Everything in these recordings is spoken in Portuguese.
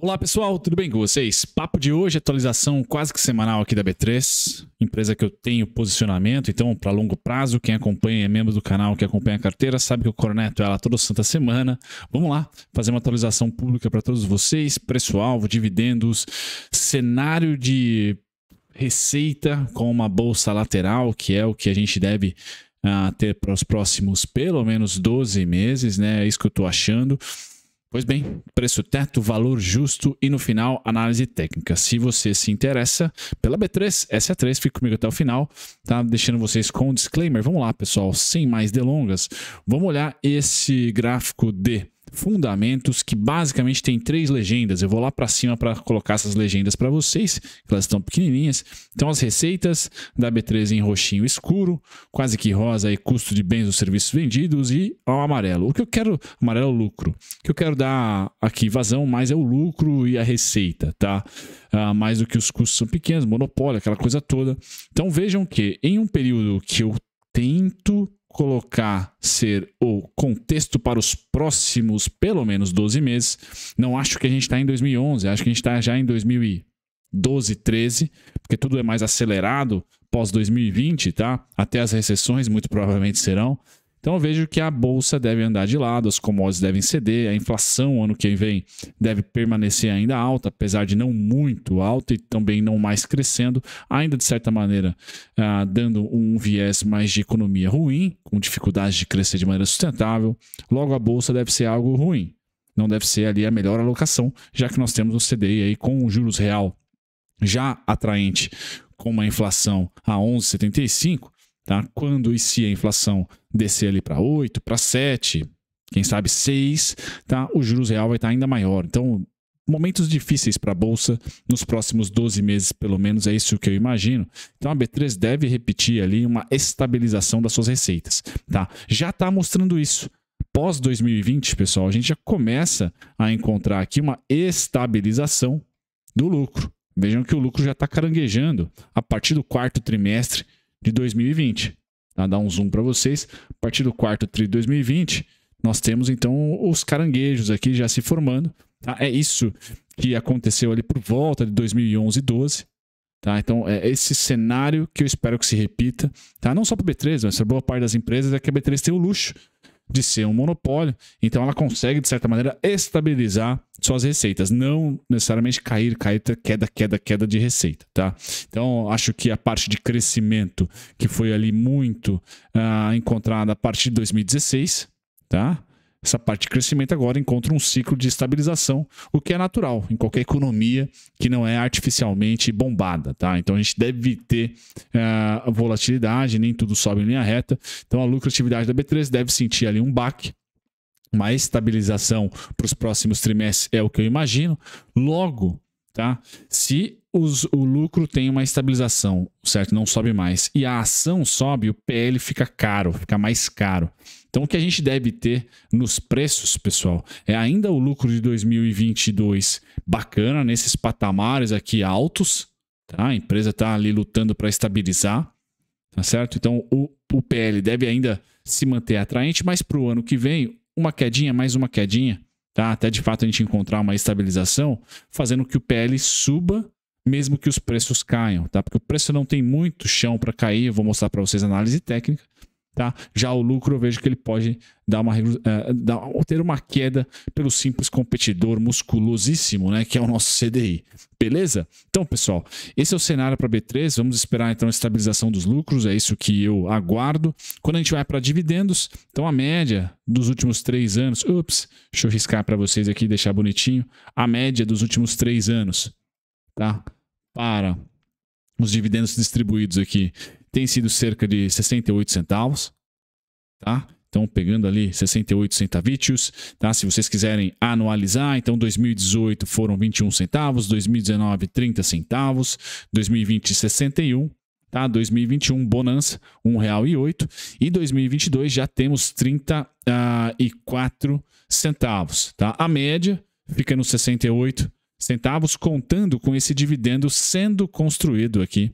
Olá pessoal, tudo bem com vocês? Papo de hoje, atualização quase que semanal aqui da B3, empresa que eu tenho posicionamento, então para longo prazo, quem acompanha é membro do canal, que acompanha a carteira, sabe que eu corneto ela toda santa semana. Vamos lá, fazer uma atualização pública para todos vocês, preço-alvo, dividendos, cenário de receita com uma bolsa lateral, que é o que a gente deve uh, ter para os próximos pelo menos 12 meses, né? É isso que eu estou achando. Pois bem, preço teto, valor justo e no final análise técnica. Se você se interessa pela B3, essa é a 3, fica comigo até o final, tá? Deixando vocês com um disclaimer. Vamos lá, pessoal, sem mais delongas, vamos olhar esse gráfico de Fundamentos, que basicamente tem três legendas. Eu vou lá para cima para colocar essas legendas para vocês, que elas estão pequenininhas. Então, as receitas da B13 em roxinho escuro, quase que rosa e custo de bens e serviços vendidos e ao amarelo. O que eu quero, amarelo é o lucro. O que eu quero dar aqui vazão mais é o lucro e a receita, tá? Ah, mais do que os custos são pequenos, monopólio, aquela coisa toda. Então, vejam que em um período que eu tento colocar ser o contexto para os próximos pelo menos 12 meses, não acho que a gente está em 2011, acho que a gente está já em 2012, 13, porque tudo é mais acelerado pós 2020, tá? Até as recessões muito provavelmente serão. Então eu vejo que a bolsa deve andar de lado, as commodities devem ceder, a inflação ano que vem deve permanecer ainda alta, apesar de não muito alta e também não mais crescendo, ainda de certa maneira ah, dando um viés mais de economia ruim, com dificuldade de crescer de maneira sustentável. Logo, a bolsa deve ser algo ruim, não deve ser ali a melhor alocação, já que nós temos o CDI aí com juros real já atraente com uma inflação a 11,75 Tá? Quando e se a inflação descer ali para 8, para 7, quem sabe 6, tá? o juros real vai estar tá ainda maior. Então, momentos difíceis para a Bolsa nos próximos 12 meses, pelo menos é isso que eu imagino. Então a B3 deve repetir ali uma estabilização das suas receitas. Tá? Já está mostrando isso. Pós 2020, pessoal, a gente já começa a encontrar aqui uma estabilização do lucro. Vejam que o lucro já está caranguejando a partir do quarto trimestre de 2020. Tá? Dar um zoom para vocês. A partir do quarto tri de 2020, nós temos então os caranguejos aqui já se formando. Tá? É isso que aconteceu ali por volta de 2011 e 12. Tá? Então, é esse cenário que eu espero que se repita. Tá? Não só para o B3, mas para boa parte das empresas é que a B3 tem o luxo de ser um monopólio. Então ela consegue, de certa maneira, estabilizar suas receitas, não necessariamente cair, cair, queda, queda, queda de receita, tá? Então, acho que a parte de crescimento, que foi ali muito uh, encontrada a partir de 2016, tá? essa parte de crescimento agora encontra um ciclo de estabilização, o que é natural em qualquer economia que não é artificialmente bombada, tá? Então a gente deve ter uh, volatilidade, nem tudo sobe em linha reta. Então a lucratividade da B3 deve sentir ali um baque, uma estabilização para os próximos trimestres é o que eu imagino. Logo, tá? Se os, o lucro tem uma estabilização, certo? Não sobe mais. E a ação sobe, o PL fica caro, fica mais caro. Então, o que a gente deve ter nos preços, pessoal, é ainda o lucro de 2022 bacana, nesses patamares aqui altos. Tá? A empresa está ali lutando para estabilizar, tá certo? Então, o, o PL deve ainda se manter atraente, mas para o ano que vem, uma quedinha, mais uma quedinha, tá? até de fato a gente encontrar uma estabilização, fazendo que o PL suba mesmo que os preços caiam, tá? Porque o preço não tem muito chão para cair, eu vou mostrar para vocês a análise técnica, Tá? Já o lucro, eu vejo que ele pode dar uma, uh, dar, ter uma queda pelo simples competidor musculosíssimo, né? que é o nosso CDI. Beleza? Então, pessoal, esse é o cenário para B3. Vamos esperar então a estabilização dos lucros, é isso que eu aguardo. Quando a gente vai para dividendos, então a média dos últimos três anos, ups, deixa eu riscar para vocês aqui deixar bonitinho, a média dos últimos três anos, tá? Para os dividendos distribuídos aqui tem sido cerca de 68 centavos, tá? Então, pegando ali 68 centavitos, tá? Se vocês quiserem anualizar, então 2018 foram 21 centavos, 2019 30 centavos, 2020 61, tá? 2021 bonança, R$ 1,08 e 2022 já temos 34 ah, centavos, tá? A média fica nos 68 centavos contando com esse dividendo sendo construído aqui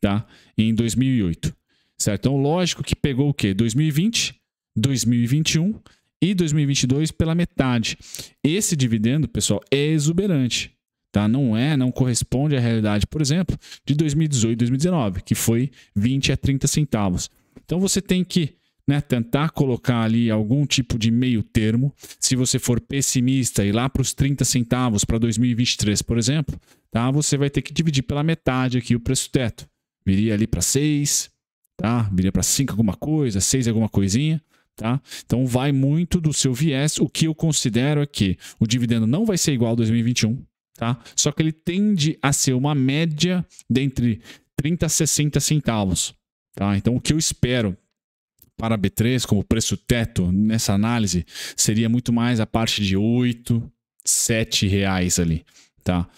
tá? Em 2008, certo? Então, lógico que pegou o quê? 2020, 2021 e 2022 pela metade. Esse dividendo, pessoal, é exuberante, tá? Não é, não corresponde à realidade, por exemplo, de 2018 2019, que foi 20 a 30 centavos. Então você tem que né, tentar colocar ali algum tipo de meio termo. Se você for pessimista e lá para os 30 centavos para 2023, por exemplo, tá? Você vai ter que dividir pela metade aqui o preço teto viria ali para 6, tá? Viria para 5 alguma coisa, 6 alguma coisinha, tá? Então vai muito do seu viés. O que eu considero é que o dividendo não vai ser igual a 2021, tá? Só que ele tende a ser uma média dentre 30 a 60 centavos, tá? Então o que eu espero para B3 como preço teto nessa análise seria muito mais a parte de 8, 7 reais ali, tá?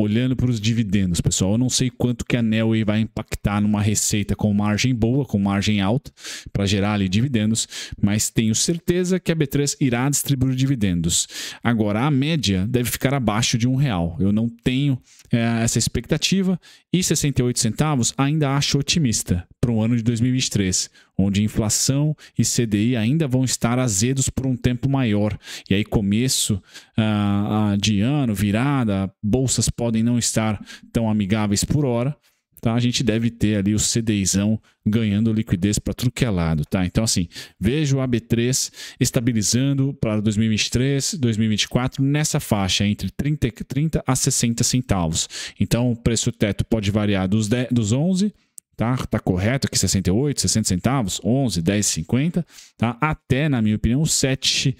olhando para os dividendos, pessoal, eu não sei quanto que a Nelway vai impactar numa receita com margem boa, com margem alta, para gerar ali dividendos, mas tenho certeza que a B3 irá distribuir dividendos. Agora, a média deve ficar abaixo de um real. Eu não tenho é, essa expectativa e 68 centavos ainda acho otimista para o ano de 2023, onde inflação e CDI ainda vão estar azedos por um tempo maior. E aí, começo ah, ah, de ano, virada, bolsas podem não estar tão amigáveis por hora. Tá? A gente deve ter ali o CDIzão ganhando liquidez para tudo que é lado, tá? Então assim, vejo o AB3 estabilizando para 2023, 2024 nessa faixa entre 30, 30 a 60 centavos. Então, o preço teto pode variar dos 10, dos 11 tá? Tá correto aqui 68, 60 centavos, 11, 10,50, tá? Até, na minha opinião, 7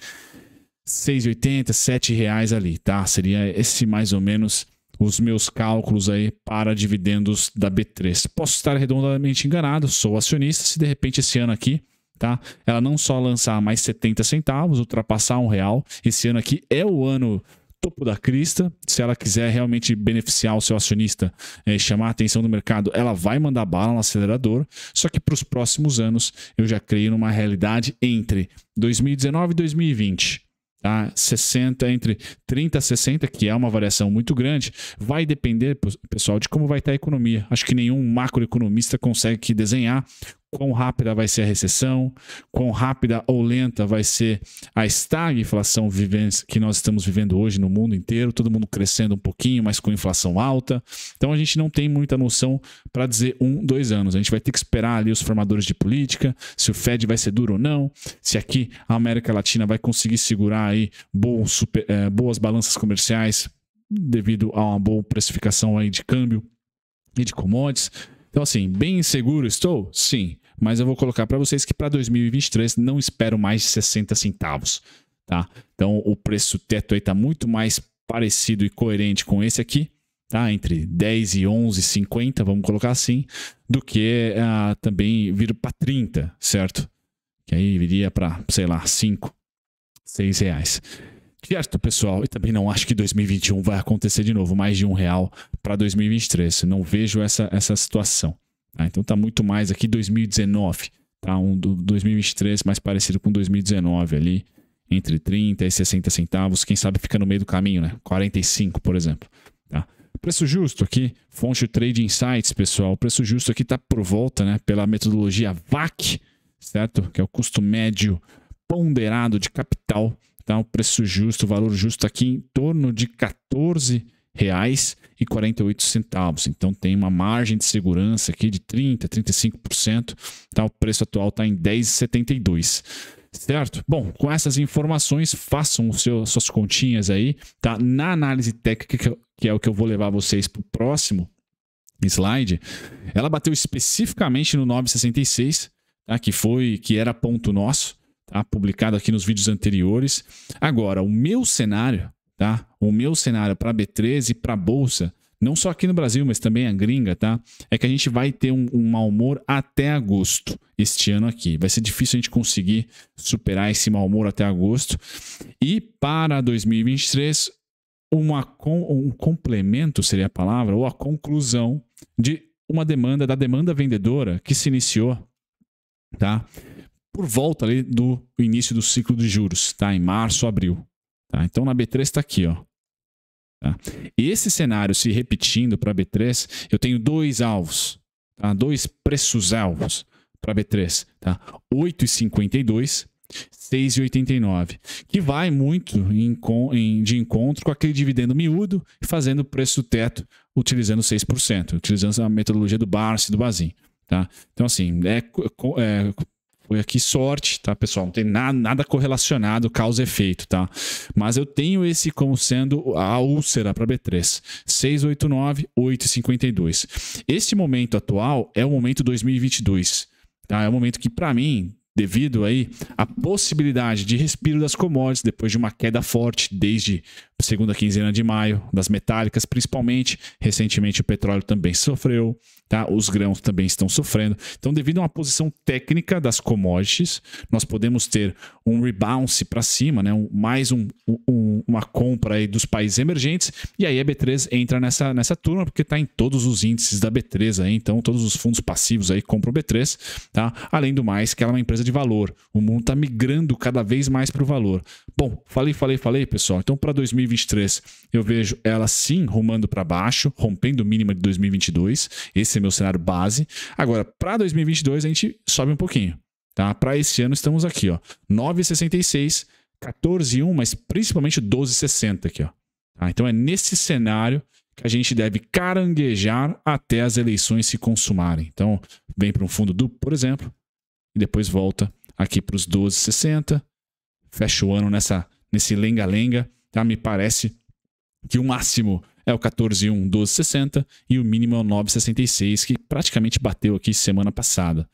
6,80, 7 reais ali, tá? Seria esse mais ou menos os meus cálculos aí para dividendos da B3. Posso estar redondamente enganado, sou acionista, se de repente esse ano aqui, tá? Ela não só lançar mais 70 centavos, ultrapassar um real, esse ano aqui é o ano topo da crista. Se ela quiser realmente beneficiar o seu acionista, é, chamar a atenção do mercado, ela vai mandar bala no acelerador. Só que para os próximos anos, eu já creio numa realidade entre 2019 e 2020 tá? 60, entre 30 a 60, que é uma variação muito grande, vai depender, pessoal, de como vai estar a economia. Acho que nenhum macroeconomista consegue desenhar quão rápida vai ser a recessão, quão rápida ou lenta vai ser a estagflação que nós estamos vivendo hoje no mundo inteiro, todo mundo crescendo um pouquinho, mas com inflação alta. Então a gente não tem muita noção para dizer um, dois anos. A gente vai ter que esperar ali os formadores de política, se o Fed vai ser duro ou não, se aqui a América Latina vai conseguir segurar aí boas, super, eh, boas balanças comerciais devido a uma boa precificação aí de câmbio e de commodities. Então, assim, bem inseguro estou? Sim mas eu vou colocar para vocês que para 2023 não espero mais de 60 centavos, tá? Então o preço teto aí tá muito mais parecido e coerente com esse aqui, tá? Entre 10 e 11,50, vamos colocar assim, do que uh, também vir para 30, certo? Que aí viria para, sei lá, 5, 6 reais. Certo, pessoal, e também não acho que 2021 vai acontecer de novo, mais de um real para 2023. Não vejo essa, essa situação. Tá? Então tá muito mais aqui 2019. Tá? Um do 2023 mais parecido com 2019 ali. Entre 30 e 60 centavos. Quem sabe fica no meio do caminho, né? 45, por exemplo. Tá? Preço justo aqui, fonte Trade Insights, pessoal. O preço justo aqui está por volta, né? Pela metodologia VAC, certo? Que é o custo médio ponderado de capital. Tá? O preço justo, o valor justo aqui em torno de 14 reais e 48 centavos. Então tem uma margem de segurança aqui de 30, 35%, tá? O preço atual está em 10,72. Certo? Bom, com essas informações, façam os seus, suas continhas aí, tá? Na análise técnica, que é o que eu vou levar vocês para o próximo slide, ela bateu especificamente no 966, tá? que foi, que era ponto nosso, tá? publicado aqui nos vídeos anteriores. Agora, o meu cenário, tá? O meu cenário para B13 para bolsa, não só aqui no Brasil, mas também a gringa, tá? É que a gente vai ter um, um mau humor até agosto este ano aqui. Vai ser difícil a gente conseguir superar esse mau humor até agosto. E para 2023, uma um complemento seria a palavra, ou a conclusão de uma demanda, da demanda vendedora que se iniciou, tá? Por volta ali do início do ciclo de juros, tá? Em março, abril. Tá? Então na B3 está aqui, ó. Tá? Esse cenário se repetindo para B3, eu tenho dois alvos, tá? dois preços alvos para B3, tá? 8,52, 6,89, que vai muito em, em, de encontro com aquele dividendo miúdo e fazendo o preço teto utilizando 6%, utilizando a metodologia do Barsi e do Bazin. Tá? Então, assim, é, é, é foi aqui sorte, tá, pessoal? Não tem na, nada correlacionado, causa e efeito, tá? Mas eu tenho esse como sendo a úlcera para B3. 689, 852. Este momento atual é o momento 2022. Tá? É o momento que, para mim, devido aí à possibilidade de respiro das commodities depois de uma queda forte desde a segunda quinzena de maio, das metálicas principalmente, recentemente o petróleo também sofreu, tá? Os grãos também estão sofrendo. Então, devido a uma posição técnica das commodities, nós podemos ter um rebound para cima, né? Um, mais um, um, uma compra aí dos países emergentes, e aí a B3 entra nessa, nessa turma porque está em todos os índices da B3 aí, então todos os fundos passivos aí compram o B3, tá? Além do mais, que ela é uma empresa de de valor. O mundo está migrando cada vez mais para o valor. Bom, falei, falei, falei, pessoal. Então, para 2023, eu vejo ela sim rumando para baixo, rompendo o mínimo de 2022. Esse é meu cenário base. Agora, para 2022, a gente sobe um pouquinho. Tá? Para esse ano, estamos aqui, ó. 9,66, 14,1, mas principalmente 12,60 aqui, ó. Tá? Então, é nesse cenário que a gente deve caranguejar até as eleições se consumarem. Então, vem para um fundo duplo, por exemplo, e depois volta aqui para os 12,60. Fecha o ano nessa, nesse lenga-lenga. Tá? Me parece que o máximo é o 14,1, 12,60 e o mínimo é o 9,66, que praticamente bateu aqui semana passada.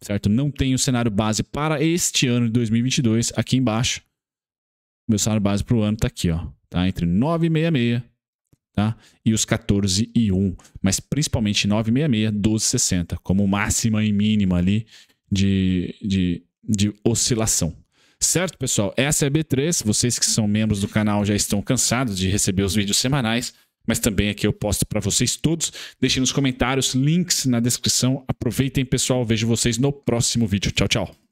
Certo? Não tem o cenário base para este ano de 2022 aqui embaixo. Meu cenário base para o ano está aqui, ó. Tá? Entre 9,66 tá? e os 14,1, mas principalmente 9,66, 12,60 como máxima e mínima ali de, de, de oscilação. Certo, pessoal? Essa é a B3. Vocês que são membros do canal já estão cansados de receber os vídeos semanais, mas também aqui eu posto para vocês todos. Deixem nos comentários, links na descrição. Aproveitem, pessoal. Vejo vocês no próximo vídeo. Tchau, tchau.